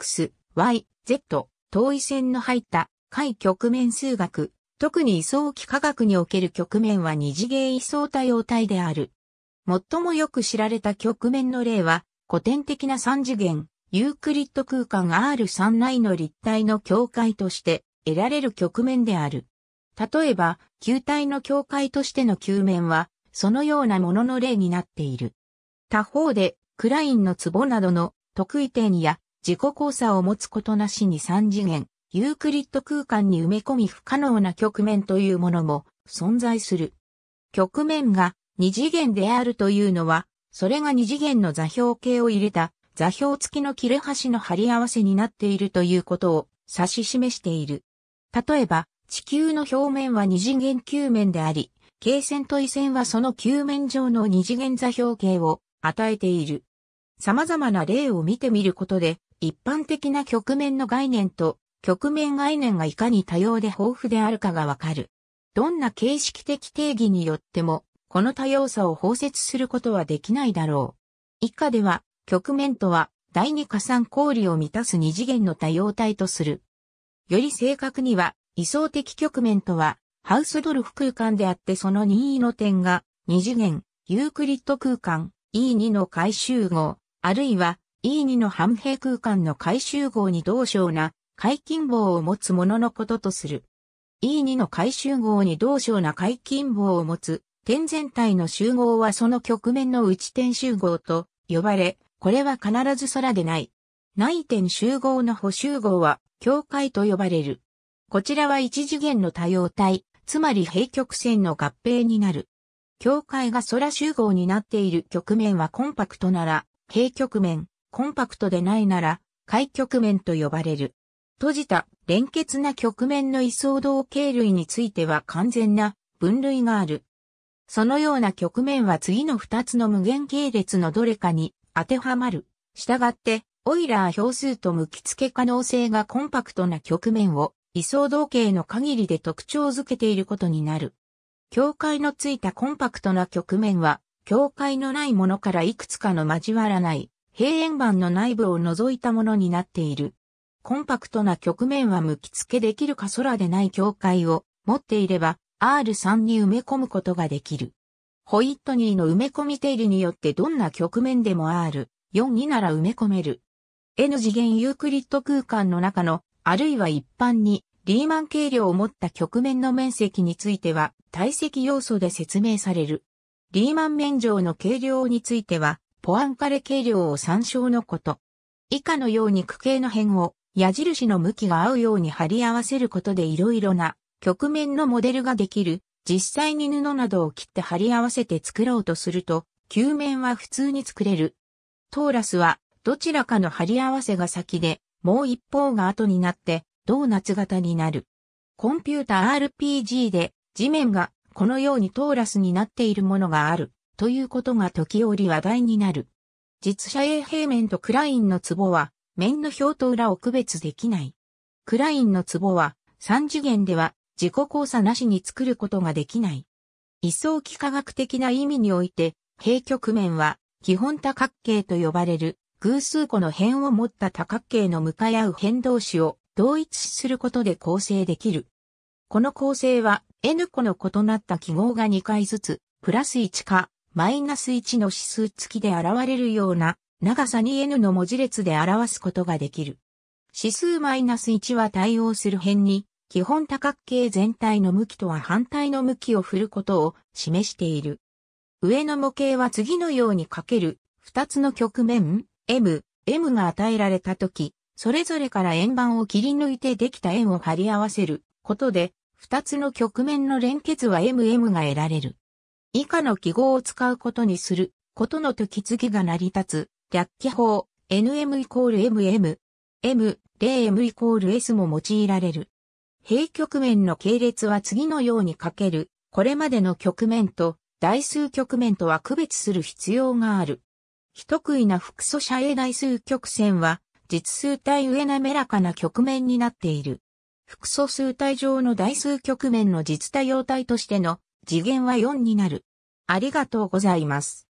X、Y、Z、遠い線の入った解局面数学、特に位相幾科学における局面は二次元位相多様体である。最もよく知られた局面の例は、古典的な三次元、ユークリッド空間 R3 内の立体の境界として得られる局面である。例えば、球体の境界としての球面は、そのようなものの例になっている。他方で、クラインの壺などの特異点や自己交差を持つことなしに三次元、ユークリッド空間に埋め込み不可能な局面というものも存在する。局面が二次元であるというのは、それが二次元の座標形を入れた座標付きの切れ端の貼り合わせになっているということを指し示している。例えば、地球の表面は二次元球面であり、経線と緯線はその球面上の二次元座標形を与えている。様々な例を見てみることで、一般的な局面の概念と局面概念がいかに多様で豊富であるかがわかる。どんな形式的定義によっても、この多様さを包摂することはできないだろう。以下では、局面とは、第二加算氷を満たす二次元の多様体とする。より正確には、理想的局面とは、ハウスドルフ空間であってその任意の点が、二次元、ユークリッド空間、E2 の回収号、あるいは E2 の半平空間の回収号に同章な解禁棒を持つ者ののこととする。E2 の回収号に同章な解禁棒を持つ点全体の集合はその局面の内点集合と呼ばれ、これは必ず空でない。内点集合の補集合は境界と呼ばれる。こちらは一次元の多様体、つまり平曲線の合併になる。境界が空集合になっている局面はコンパクトなら、平局面、コンパクトでないなら、開局面と呼ばれる。閉じた、連結な局面の位相同形類については完全な分類がある。そのような局面は次の2つの無限系列のどれかに当てはまる。したがって、オイラー表数と向き付け可能性がコンパクトな局面を位相同形の限りで特徴づけていることになる。境界のついたコンパクトな局面は、境界のないものからいくつかの交わらない閉園板の内部を除いたものになっている。コンパクトな局面は向き付けできるか空でない境界を持っていれば R3 に埋め込むことができる。ホイットニーの埋め込み定理によってどんな局面でも R4 になら埋め込める。N 次元ユークリッド空間の中の、あるいは一般にリーマン計量を持った局面の面積については体積要素で説明される。リーマン面上の計量についてはポアンカレ計量を参照のこと。以下のように区形の辺を矢印の向きが合うように貼り合わせることでいろいろな局面のモデルができる。実際に布などを切って貼り合わせて作ろうとすると、球面は普通に作れる。トーラスはどちらかの貼り合わせが先で、もう一方が後になってドーナツ型になる。コンピュータ RPG で地面がこのようにトーラスになっているものがある。ということが時折話題になる。実写衛平面とクラインの壺は、面の表と裏を区別できない。クラインの壺は、三次元では、自己交差なしに作ることができない。一層幾何学的な意味において、平局面は、基本多角形と呼ばれる、偶数個の辺を持った多角形の向かい合う変動士を同一視することで構成できる。この構成は N 個の異なった記号が2回ずつ、プラス1かマイナス1の指数付きで現れるような長さに N の文字列で表すことができる。指数マイナス1は対応する辺に基本多角形全体の向きとは反対の向きを振ることを示している。上の模型は次のようにかける2つの局面 M、M が与えられたとき、それぞれから円盤を切り抜いてできた円を貼り合わせることで、2つの局面の連結は MM が得られる。以下の記号を使うことにすることの時次が成り立つ略記法 nm イコール mm、m0m イコール s も用いられる。平局面の系列は次のように書ける。これまでの局面と代数局面とは区別する必要がある。不得意な複素社 A 代数曲線は実数体上滑らかな局面になっている。複素数体上の代数局面の実多様体としての次元は4になる。ありがとうございます。